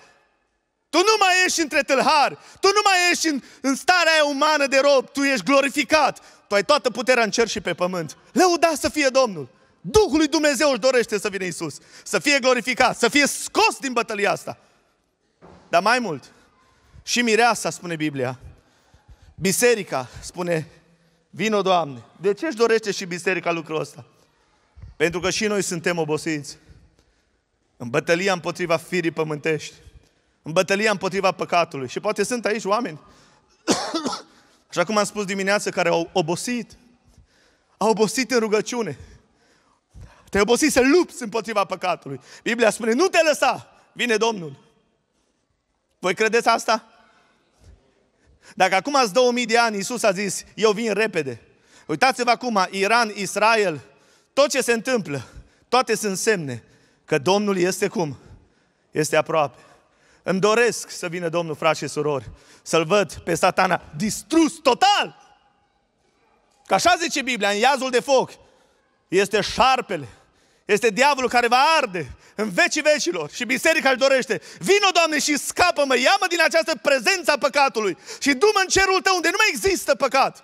Tu nu mai ești între tâlhari, tu nu mai ești în, în starea aia umană de rob, tu ești glorificat. Tu ai toată puterea în cer și pe pământ. Lăuda să fie Domnul. Duhul lui Dumnezeu își dorește să vină Isus, să fie glorificat, să fie scos din bătălia asta. Dar mai mult, și mireasa, spune Biblia, biserica, spune Vino, Doamne! De ce își dorește și biserica lucrul ăsta? Pentru că și noi suntem obosiți. În bătălia împotriva firii pământești. În bătălia împotriva păcatului. Și poate sunt aici oameni, așa cum am spus dimineață, care au obosit. Au obosit în rugăciune. Te-ai obosit să lupți împotriva păcatului. Biblia spune, nu te lăsa, vine Domnul. Voi credeți asta? Dacă acum ați 2000 de ani, Iisus a zis, eu vin repede. Uitați-vă acum, Iran, Israel, tot ce se întâmplă, toate sunt semne că Domnul este cum? Este aproape. Îmi doresc să vină Domnul, frați și surori, să-l văd pe satana distrus total. Că așa zice Biblia, în iazul de foc este șarpele este diavolul care va arde în vecii vecilor și biserica își dorește. Vino, Doamne, și scapă-mă, ia-mă din această prezență a păcatului și du-mă în cerul tău unde nu mai există păcat.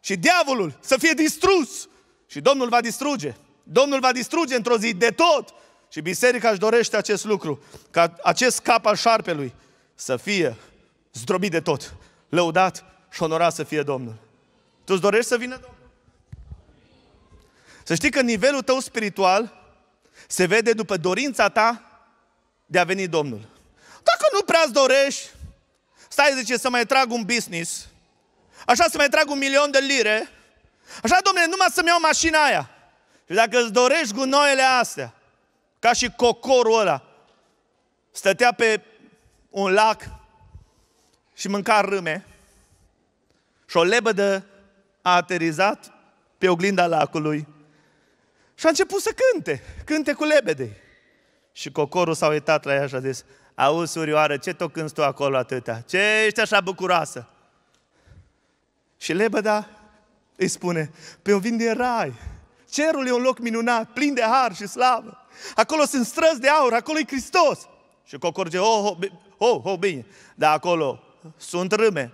Și diavolul să fie distrus și Domnul va distruge. Domnul va distruge într-o zi de tot. Și biserica își dorește acest lucru, ca acest cap al șarpelui să fie zdrobit de tot, lăudat și onorat să fie Domnul. Tu îți dorești să vină Domnul? Să știi că nivelul tău spiritual se vede după dorința ta de a veni Domnul. Dacă nu prea îți dorești, stai, zice, să mai trag un business, așa să mai trag un milion de lire, așa, domnule, numai să-mi iau mașina aia. Și dacă îți dorești gunoile astea, ca și cocorul ăla, stătea pe un lac și mânca râme și o lebădă a aterizat pe oglinda lacului și a început să cânte, cânte cu lebedei. Și cocorul s-a uitat la ea și a zis, auzi, surioară, ce tot cânti tu acolo atâta? Ce ești așa bucuroasă? Și lebeda îi spune, pe un vin din rai, cerul e un loc minunat, plin de har și slavă. Acolo sunt străzi de aur, acolo e Hristos. Și cocorge, oh, oh, oh, oh bine, dar acolo sunt râme.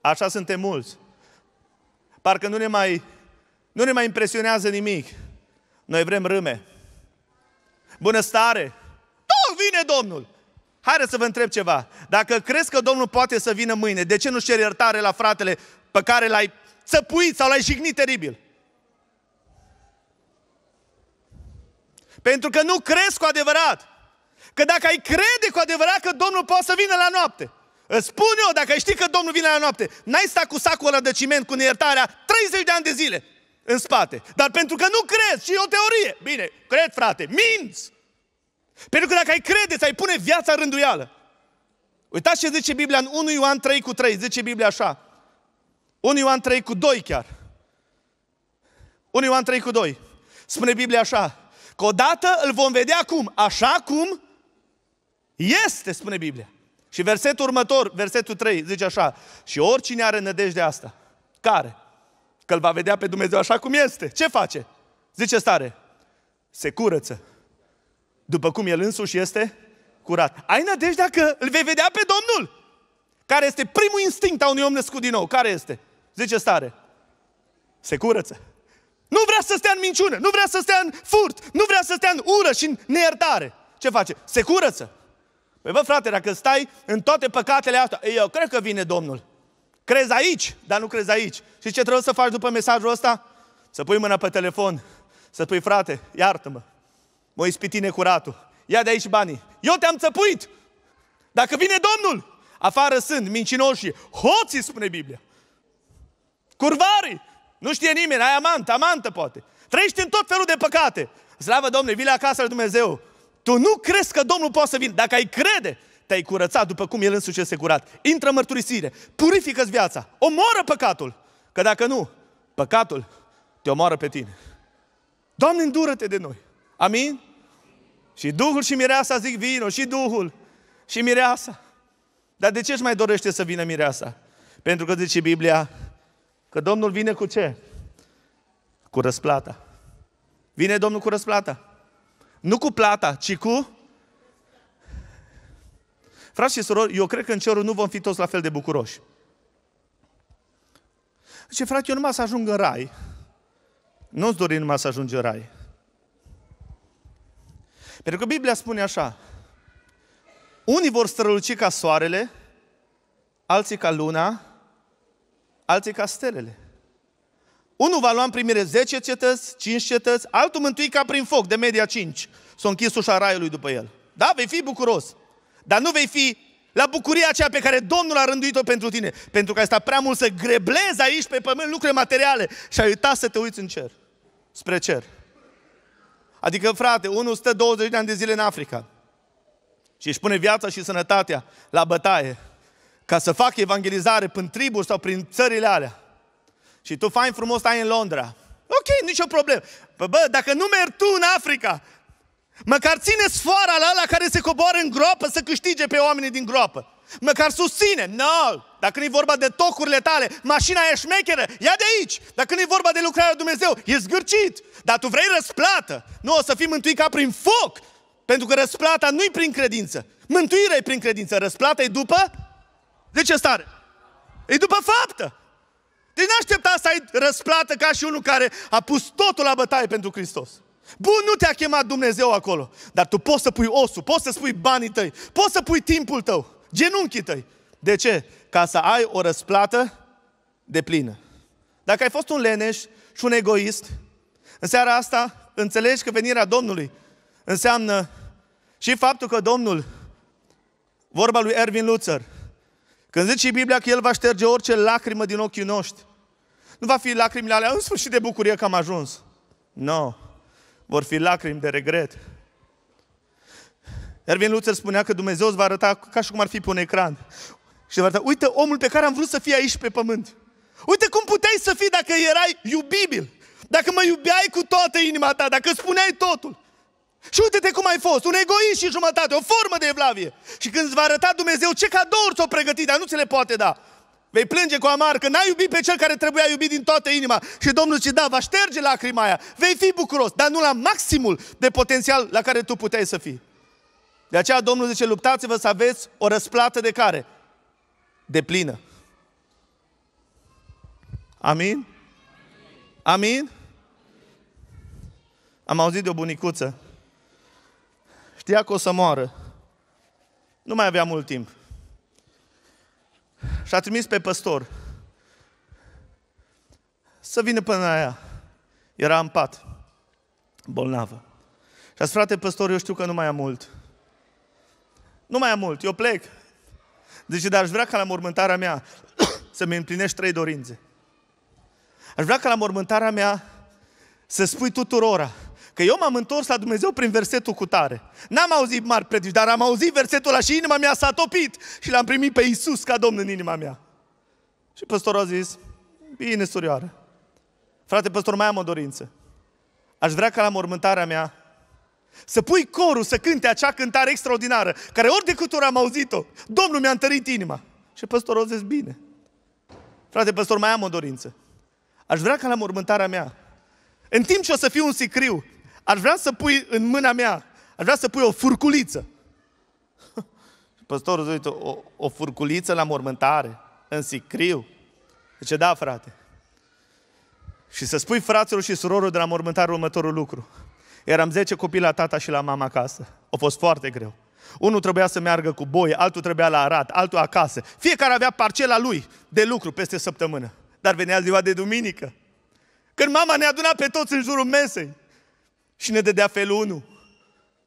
Așa suntem mulți. Parcă nu ne mai nu ne mai impresionează nimic. Noi vrem râme. Bunăstare. Da, vine Domnul. Haideți să vă întreb ceva. Dacă crezi că Domnul poate să vină mâine, de ce nu ceri iertare la fratele pe care l-ai țăpuit sau l-ai jignit teribil? Pentru că nu crezi cu adevărat. Că dacă ai crede cu adevărat că Domnul poate să vină la noapte. Îți spun eu, dacă știi că Domnul vine la noapte, n-ai stat cu sacul ăla de ciment, cu neiertarea, 30 de ani de zile în spate. Dar pentru că nu crezi, și e o teorie. Bine, cred frate, minți! Pentru că dacă ai crede, ai pune viața rânduială. Uitați ce zice Biblia în 1 Ioan 3 cu 3, zice Biblia așa. 1 Ioan 3 cu 2 chiar. 1 Ioan 3 cu 2. Spune Biblia așa. Că odată îl vom vedea acum, Așa cum este, spune Biblia. Și versetul următor, versetul 3, zice așa. Și oricine are nădejde asta, care? că îl va vedea pe Dumnezeu așa cum este. Ce face? Zice stare, se curăță. După cum el însuși este curat. Ai nădejdea că îl vei vedea pe Domnul. Care este primul instinct a unui om născut din nou? Care este? Zice stare, se curăță. Nu vrea să stea în minciună, nu vrea să stea în furt, nu vrea să stea în ură și în neiertare. Ce face? Se curăță. Păi vă frate, dacă stai în toate păcatele astea, eu cred că vine Domnul. Crezi aici, dar nu crezi aici. Și ce trebuie să faci după mesajul ăsta? Să pui mâna pe telefon, să pui frate, iartă-mă, mă ispiti necuratul, ia de aici banii. Eu te-am țăpuit! Dacă vine Domnul, afară sunt mincinoșii, hoții, spune Biblia. Curvari! Nu știe nimeni, ai amantă, amantă poate. Trăiești în tot felul de păcate. Slavă Domnului, vii la casa lui Dumnezeu. Tu nu crezi că Domnul poate să vină. Dacă ai crede, te-ai curățat după cum El însuși este curat. Intră în mărturisire, purifică-ți viața, omoră păcatul. Că dacă nu, păcatul te omoară pe tine. Doamne, îndură-te de noi. Amin? Și Duhul și Mireasa zic vino, și Duhul și Mireasa. Dar de ce își mai dorește să vină Mireasa? Pentru că zice Biblia că Domnul vine cu ce? Cu răsplata. Vine Domnul cu răsplata. Nu cu plata, ci cu Frați și surori, eu cred că în cerul nu vom fi toți la fel de bucuroși. Zice, frate, eu numai să ajung în rai. Nu-ți dori numai să ajungi în rai. Pentru că Biblia spune așa, unii vor străluci ca soarele, alții ca luna, alții ca stelele. Unul va lua în primire 10 cetăți, 5 cetăți, altul mântui ca prin foc, de media 5. S-a închis ușa raiului după el. Da, vei fi bucuros. Dar nu vei fi la bucuria aceea pe care Domnul a rânduit-o pentru tine. Pentru că ai stat prea mult să greblezi aici pe pământ lucruri materiale și ai uitat să te uiți în cer. Spre cer. Adică, frate, unul stă 20 de ani de zile în Africa și își pune viața și sănătatea la bătaie ca să facă evangelizare prin triburi sau prin țările alea. Și tu fain frumos stai în Londra. Ok, nicio problemă. Bă, bă, dacă nu mergi tu în Africa, Măcar ține sfoara la ăla care se coboară în groapă să câștige pe oamenii din groapă. Măcar susține. No! Dacă nu e vorba de tocurile tale, mașina e șmecheră, ia de aici! Dacă nu e vorba de lucrarea Dumnezeu, e zgârcit! Dar tu vrei răsplată! Nu o să fii mântuit ca prin foc! Pentru că răsplata nu-i prin credință. Mântuirea e prin credință. Răsplata e după? De ce stare? E după faptă. Deci nu aștepta să ai răsplată ca și unul care a pus totul la bătaie pentru Hristos. Bun, nu te-a chemat Dumnezeu acolo, dar tu poți să pui osul, poți să spui banii tăi, poți să pui timpul tău, genunchii tăi. De ce? Ca să ai o răsplată de plină. Dacă ai fost un leneș și un egoist, în seara asta înțelegi că venirea Domnului înseamnă și faptul că Domnul, vorba lui Erwin Lutzer, când zice Biblia că El va șterge orice lacrimă din ochii noștri, nu va fi lacrimile alea, în sfârșit de bucurie că am ajuns. Nu. No vor fi lacrimi de regret. Erwin Luther spunea că Dumnezeu îți va arăta ca și cum ar fi pe un ecran. Și va arăta, uite omul pe care am vrut să fie aici pe pământ. Uite cum puteai să fii dacă erai iubibil. Dacă mă iubeai cu toată inima ta, dacă spuneai totul. Și uite-te cum ai fost, un egoist și jumătate, o formă de evlavie. Și când îți va arăta Dumnezeu ce cadouri ți-o pregătit, dar nu ți le poate da. Vei plânge cu amar că n-ai iubit pe cel care trebuia iubit din toată inima. Și Domnul zice, da, va șterge lacrima aia. Vei fi bucuros, dar nu la maximul de potențial la care tu puteai să fii. De aceea Domnul zice, luptați-vă să aveți o răsplată de care? De plină. Amin? Amin? Am auzit de o bunicuță. Știa că o să moară. Nu mai avea mult timp și a trimis pe păstor să vină până aia. Era în pat, bolnavă. Și a zis, frate păstor, eu știu că nu mai am mult. Nu mai am mult, eu plec. Deci, dar aș vrea ca la mormântarea mea să-mi împlinești trei dorințe. Aș vrea ca la mormântarea mea să spui tuturora Că eu m-am întors la Dumnezeu prin versetul cu tare. N-am auzit mari predici, dar am auzit versetul ăla și inima mea s-a topit și l-am primit pe Iisus ca Domn în inima mea. Și păstorul a zis, bine, surioară. Frate păstor, mai am o dorință. Aș vrea ca la mormântarea mea să pui corul să cânte acea cântare extraordinară, care ori de câte ori am auzit-o, Domnul mi-a întărit inima. Și păstorul a zis, bine. Frate păstor, mai am o dorință. Aș vrea ca la mormântarea mea, în timp ce o să fiu un sicriu, ar vrea să pui în mâna mea, ar vrea să pui o furculiță. Păstorul zice, o, o furculiță la mormântare, în sicriu. Zice, da, frate. Și să spui fraților și surorilor de la mormântare următorul lucru. Eram 10 copii la tata și la mama acasă. A fost foarte greu. Unul trebuia să meargă cu boi, altul trebuia la arat, altul acasă. Fiecare avea parcela lui de lucru peste săptămână. Dar venea ziua de duminică. Când mama ne aduna pe toți în jurul mesei. Și ne dădea felul 1.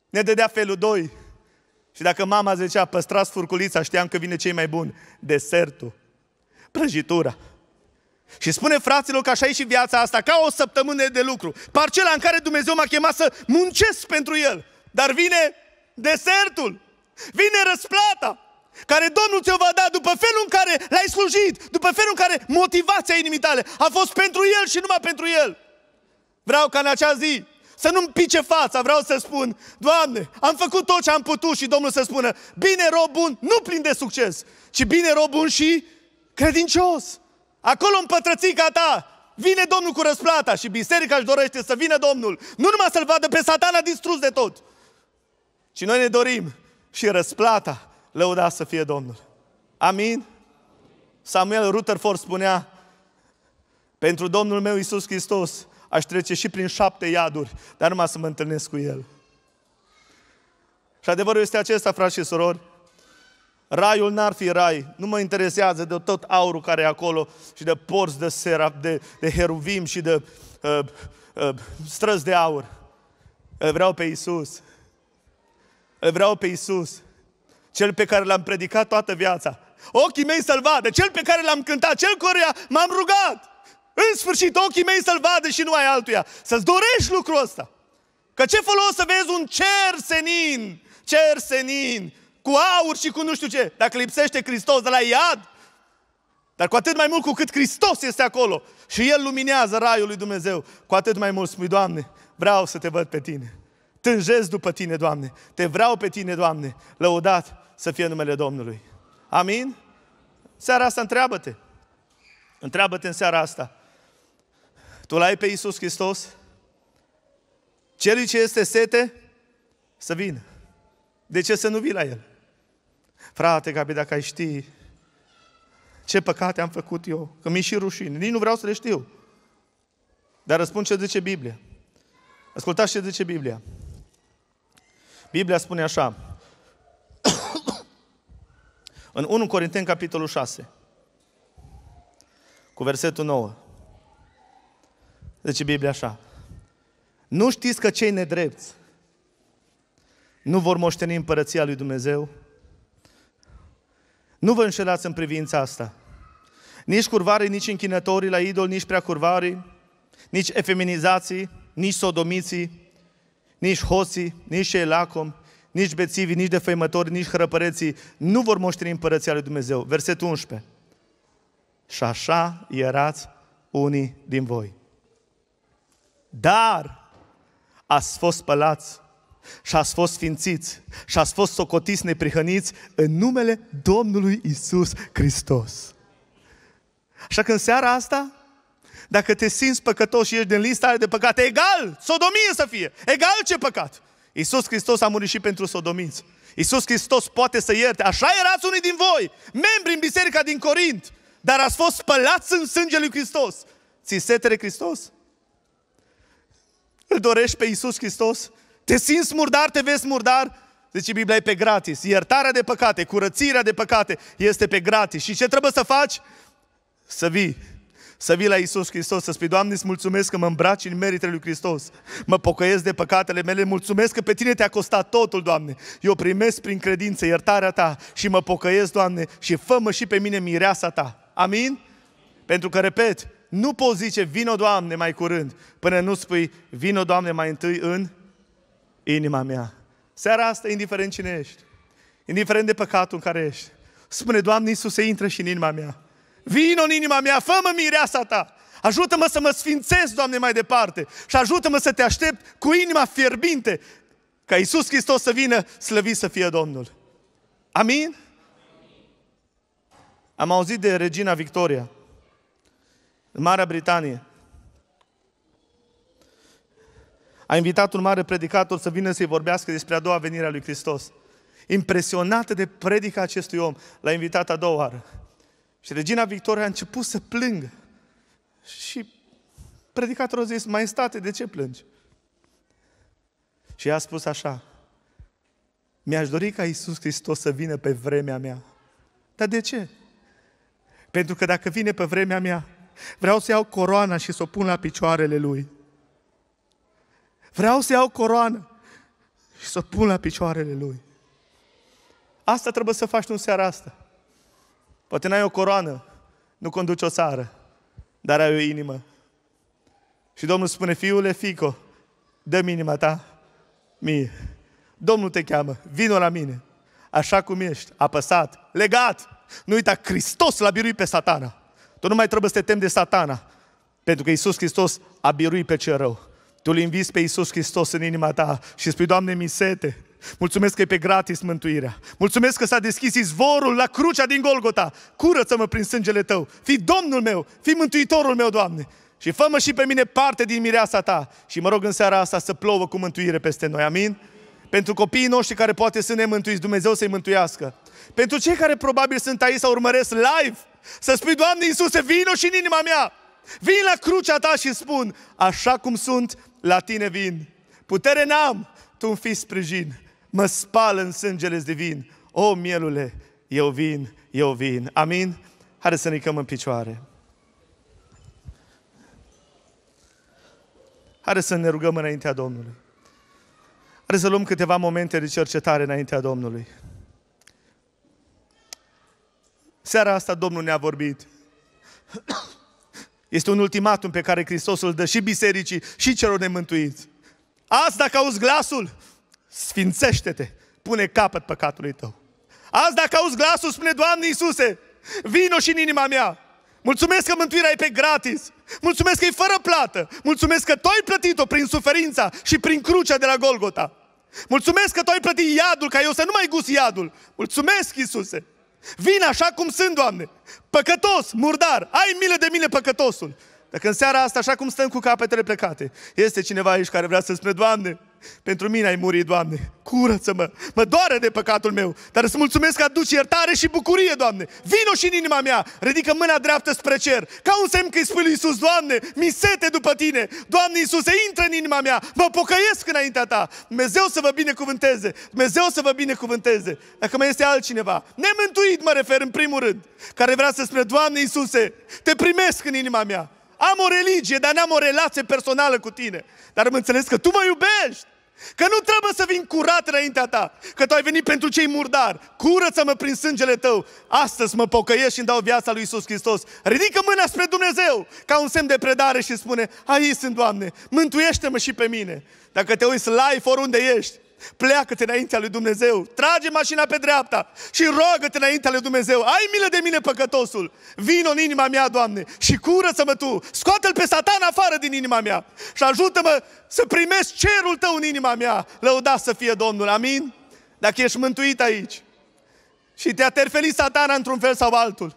Ne dădea felul 2. Și dacă mama zicea, păstrați furculița, știam că vine cei mai buni. Desertul. Prăjitura. Și spune fraților că așa e și viața asta, ca o săptămână de lucru. Parcela în care Dumnezeu m-a chemat să muncesc pentru El. Dar vine desertul. Vine răsplata care Domnul ți-o va da după felul în care l-ai slujit, după felul în care motivația inimii tale a fost pentru El și numai pentru El. Vreau ca în acea zi să nu-mi pice fața, vreau să spun, Doamne, am făcut tot ce am putut și Domnul să spună, bine rob bun, nu plin de succes, ci bine rob bun și credincios. Acolo în pătrățica ta vine Domnul cu răsplata și biserica își dorește să vină Domnul. Nu numai să-l vadă pe satana distrus de tot, ci noi ne dorim și răsplata lăuda să fie Domnul. Amin? Samuel Rutherford spunea, pentru Domnul meu Isus Hristos, aș trece și prin șapte iaduri, dar numai să mă întâlnesc cu El. Și adevărul este acesta, frați și surori, Raiul n-ar fi rai, nu mă interesează de tot aurul care e acolo și de porți de serap, de, de heruvim și de uh, uh, străzi de aur. Îl vreau pe Isus. Îl vreau pe Isus. Cel pe care l-am predicat toată viața. Ochii mei să-l vadă, cel pe care l-am cântat, cel căruia m-am rugat. În sfârșit, ochii mei să-l vadă și nu ai altuia. Să-ți dorești lucrul ăsta. Că ce folos să vezi un cer senin, cer senin, cu aur și cu nu știu ce, dacă lipsește Hristos de la iad, dar cu atât mai mult cu cât Hristos este acolo și El luminează raiul lui Dumnezeu, cu atât mai mult spui, Doamne, vreau să te văd pe Tine. Tânjez după Tine, Doamne. Te vreau pe Tine, Doamne. Lăudat să fie numele Domnului. Amin? Seara asta întreabă-te. Întreabă-te în seara asta. Tu l-ai pe Iisus Hristos? Celui ce este sete, să vină. De ce să nu vii la El? Frate Gabi, dacă ai ști ce păcate am făcut eu, că mi-e și rușine, nici nu vreau să le știu. Dar răspund ce zice Biblia. Ascultați ce zice Biblia. Biblia spune așa, în 1 Corinteni, capitolul 6, cu versetul 9. Zice Biblia așa. Nu știți că cei nedrepți nu vor moșteni împărăția lui Dumnezeu? Nu vă înșelați în privința asta. Nici curvarii, nici închinătorii la idol, nici prea curvarii, nici efeminizații, nici sodomiții, nici hoții, nici elacom, nici bețivi, nici defăimători, nici hrăpăreții nu vor moșteni împărăția lui Dumnezeu. Versetul 11. Și așa erați unii din voi dar ați fost spălați și ați fost sfințiți și ați fost socotiți neprihăniți în numele Domnului Isus Hristos. Așa că în seara asta, dacă te simți păcătos și ești din lista de păcate, egal, sodomie să fie, egal ce păcat. Isus Hristos a murit și pentru sodomiți. Isus Hristos poate să ierte. Așa erați unii din voi, membri în biserica din Corint, dar ați fost spălați în sângele lui Hristos. Ți se Hristos? Îl dorești pe Iisus Hristos? Te simți murdar, te vezi murdar? Deci Biblia e pe gratis. Iertarea de păcate, curățirea de păcate este pe gratis. Și ce trebuie să faci? Să vii. Să vii la Isus Hristos, să spui, Doamne, îți mulțumesc că mă îmbraci în meritele lui Hristos. Mă pocăiesc de păcatele mele, mulțumesc că pe Tine te-a costat totul, Doamne. Eu primesc prin credință iertarea Ta și mă pocăiesc, Doamne, și fă-mă și pe mine mireasa Ta. Amin? Pentru că, repet, nu poți zice, vino Doamne mai curând, până nu spui, vino Doamne mai întâi în inima mea. Seara asta, indiferent cine ești, indiferent de păcatul în care ești, spune, Doamne Iisuse, intră și în inima mea. Vino în inima mea, fă-mă mireasa ta. Ajută-mă să mă sfințesc, Doamne, mai departe și ajută-mă să te aștept cu inima fierbinte ca Iisus Hristos să vină, slăvit să fie Domnul. Amin? Am auzit de Regina Victoria în Marea Britanie. A invitat un mare predicator să vină să-i vorbească despre a doua venire a lui Hristos. Impresionată de predica acestui om, l-a invitat a doua oară. Și regina Victoria a început să plângă. Și predicatorul a zis, mai state, de ce plângi? Și ea a spus așa, mi-aș dori ca Iisus Hristos să vină pe vremea mea. Dar de ce? Pentru că dacă vine pe vremea mea, Vreau să iau coroana și să o pun la picioarele lui. Vreau să iau coroană și să o pun la picioarele lui. Asta trebuie să faci tu în seara asta. Poate n-ai o coroană, nu conduci o țară, dar ai o inimă. Și Domnul spune, fiule, fico, dă inima ta mie. Domnul te cheamă, vino la mine, așa cum ești, apăsat, legat. Nu uita, Hristos l-a biruit pe satana. Tu nu mai trebuie să te temi de satana, pentru că Isus Hristos a biruit pe cel rău. Tu îl inviți pe Isus Hristos în inima ta și spui, Doamne, mi sete. Mulțumesc că e pe gratis mântuirea. Mulțumesc că s-a deschis izvorul la crucea din Golgota. Curăță-mă prin sângele tău. Fii Domnul meu, fii Mântuitorul meu, Doamne. Și fă-mă și pe mine parte din mireasa ta. Și mă rog în seara asta să plouă cu mântuire peste noi. Amin? Pentru copiii noștri care poate ne mântuiți, Dumnezeu să-i mântuiască. Pentru cei care probabil sunt aici sau urmăresc live să spui, Doamne Iisuse, vino și în inima mea. Vin la crucea ta și spun, așa cum sunt, la tine vin. Putere n-am, tu îmi fii sprijin. Mă spală în sângele divin. O, mielule, eu vin, eu vin. Amin? Haideți să ne căm în picioare. Haideți să ne rugăm înaintea Domnului. Haideți să luăm câteva momente de cercetare înaintea Domnului. Seara asta Domnul ne-a vorbit. Este un ultimatum pe care Hristos îl dă și bisericii și celor nemântuiți. Azi dacă auzi glasul, sfințește-te, pune capăt păcatului tău. Azi dacă auzi glasul, spune, Doamne Iisuse, vino și în inima mea. Mulțumesc că mântuirea e pe gratis. Mulțumesc că e fără plată. Mulțumesc că Tu ai plătit-o prin suferința și prin crucea de la Golgota. Mulțumesc că Tu ai plătit iadul ca eu să nu mai gust iadul. Mulțumesc, Iisuse! Vin așa cum sunt, Doamne. Păcătos, murdar. Ai milă de mine, păcătosul. Dacă în seara asta, așa cum stăm cu capetele plecate, este cineva aici care vrea să spună, Doamne, pentru mine ai murit, Doamne. Curăță-mă. Mă doare de păcatul meu. Dar îți mulțumesc că aduci iertare și bucurie, Doamne. Vino și în inima mea. Ridică mâna dreaptă spre cer. Ca un semn că îi spui lui Iisus, Doamne, mi sete după tine. Doamne Iisuse, intră în inima mea. Mă pocăiesc înaintea ta. Dumnezeu să vă binecuvânteze. Dumnezeu să vă binecuvânteze. Dacă mai este altcineva, nemântuit mă refer în primul rând, care vrea să spune, Doamne Iisuse, te primesc în inima mea. Am o religie, dar n-am o relație personală cu tine. Dar am înțeles că tu mă iubești. Că nu trebuie să vin curat înaintea ta, că tu ai venit pentru cei murdari. Curăță-mă prin sângele tău. Astăzi mă pocăiesc și îmi dau viața lui Isus Hristos. Ridică mâna spre Dumnezeu ca un semn de predare și spune, aici sunt, Doamne, mântuiește-mă și pe mine. Dacă te uiți live oriunde ești, pleacă-te înaintea lui Dumnezeu, trage mașina pe dreapta și roagă-te înaintea lui Dumnezeu, ai milă de mine păcătosul, vino în inima mea, Doamne, și curăță-mă Tu, scoate-l pe satan afară din inima mea și ajută-mă să primesc cerul Tău în inima mea, lăudați să fie Domnul, amin? Dacă ești mântuit aici și te-a terfelit satana într-un fel sau altul,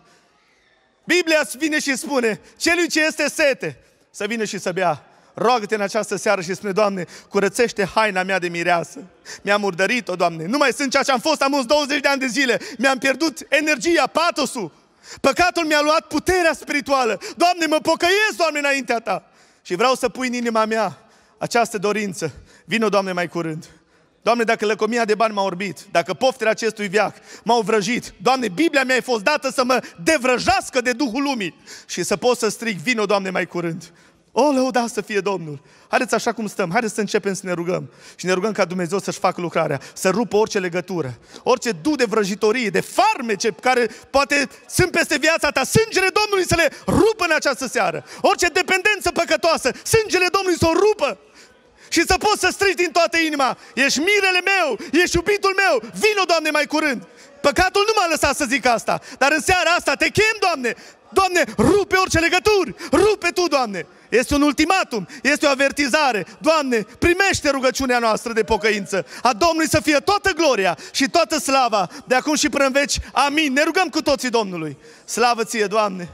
Biblia vine și spune, celui ce este sete, să vină și să bea roagă-te în această seară și spune, Doamne, curățește haina mea de mireasă. Mi-am murdărit o Doamne. Nu mai sunt ceea ce am fost, am 20 de ani de zile. Mi-am pierdut energia, patosul. Păcatul mi-a luat puterea spirituală. Doamne, mă pocăiesc, Doamne, înaintea Ta. Și vreau să pui în inima mea această dorință. Vino, Doamne, mai curând. Doamne, dacă lăcomia de bani m-a orbit, dacă poftele acestui viac m-au vrăjit, Doamne, Biblia mi-a fost dată să mă devrăjească de Duhul Lumii și să pot să strig, vino, Doamne, mai curând. O, oh, lăuda să fie Domnul! Haideți așa cum stăm, haideți să începem să ne rugăm. Și ne rugăm ca Dumnezeu să-și facă lucrarea, să rupă orice legătură, orice du de vrăjitorie, de farmece care poate sunt peste viața ta. Sângele Domnului să le rupă în această seară. Orice dependență păcătoasă, sângele Domnului să o rupă. Și să poți să strigi din toată inima, ești mirele meu, ești iubitul meu, vino, Doamne, mai curând. Păcatul nu m-a lăsat să zic asta, dar în seara asta te chem, Doamne, Doamne, rupe orice legături, rupe Tu, Doamne, este un ultimatum, este o avertizare. Doamne, primește rugăciunea noastră de pocăință. A Domnului să fie toată gloria și toată slava de acum și până în veci. Amin. Ne rugăm cu toții Domnului. Slavă ție, Doamne!